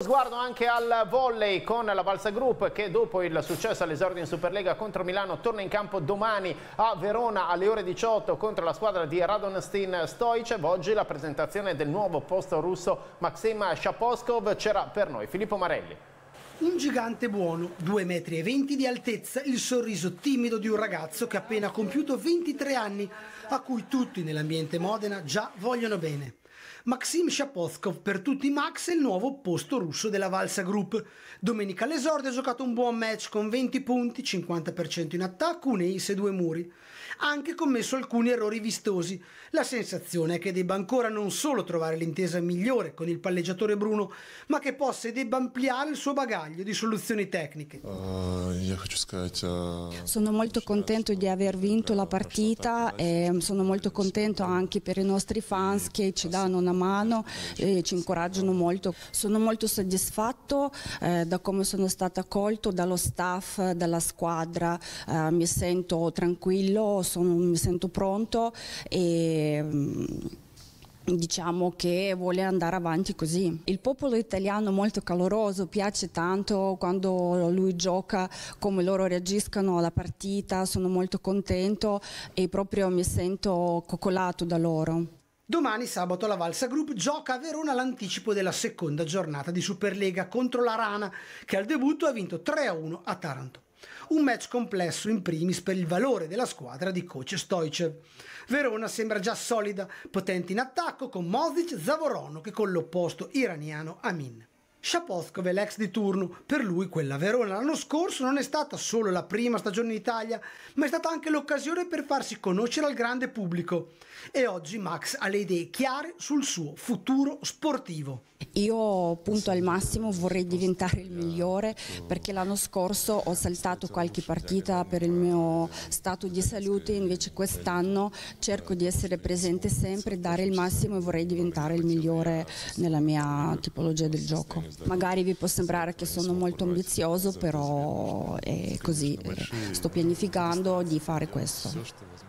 Sguardo anche al volley con la Balsa Group che dopo il successo all'esordio in Superlega contro Milano torna in campo domani a Verona alle ore 18 contro la squadra di Radonstein Stoicev. Oggi la presentazione del nuovo posto russo Maxim Shaposkov c'era per noi Filippo Marelli. Un gigante buono, 2,20 metri e 20 di altezza, il sorriso timido di un ragazzo che ha appena compiuto 23 anni, a cui tutti nell'ambiente Modena già vogliono bene. Maxim Shapotkov per tutti Max è il nuovo posto russo della Valsa Group. Domenica all'esordio ha giocato un buon match con 20 punti, 50% in attacco, un ace e due muri. Ha anche commesso alcuni errori vistosi. La sensazione è che debba ancora non solo trovare l'intesa migliore con il palleggiatore Bruno, ma che possa e debba ampliare il suo bagaglio di soluzioni tecniche. Ah, sono molto contento di aver vinto la eh, partita e eh, sono molto contento anche per i nostri fans che ci danno danno una mano e ci incoraggiano molto. Sono molto soddisfatto eh, da come sono stato accolto dallo staff, dalla squadra, eh, mi sento tranquillo, sono, mi sento pronto e mm, diciamo che vuole andare avanti così. Il popolo italiano è molto caloroso, piace tanto quando lui gioca, come loro reagiscono alla partita, sono molto contento e proprio mi sento coccolato da loro. Domani sabato la Valsa Group gioca a Verona l'anticipo della seconda giornata di Superlega contro la Rana, che al debutto ha vinto 3-1 a Taranto. Un match complesso in primis per il valore della squadra di coach Stoicev. Verona sembra già solida, potente in attacco con Mozic Zavorono che con l'opposto iraniano Amin. Shaposkov è l'ex di turno, per lui quella Verona l'anno scorso non è stata solo la prima stagione in Italia, ma è stata anche l'occasione per farsi conoscere al grande pubblico. E oggi Max ha le idee chiare sul suo futuro sportivo. Io punto al massimo, vorrei diventare il migliore perché l'anno scorso ho saltato qualche partita per il mio stato di salute, invece quest'anno cerco di essere presente sempre, dare il massimo e vorrei diventare il migliore nella mia tipologia del gioco. Magari vi può sembrare che sono molto ambizioso, però è così. Eh, sto pianificando di fare questo.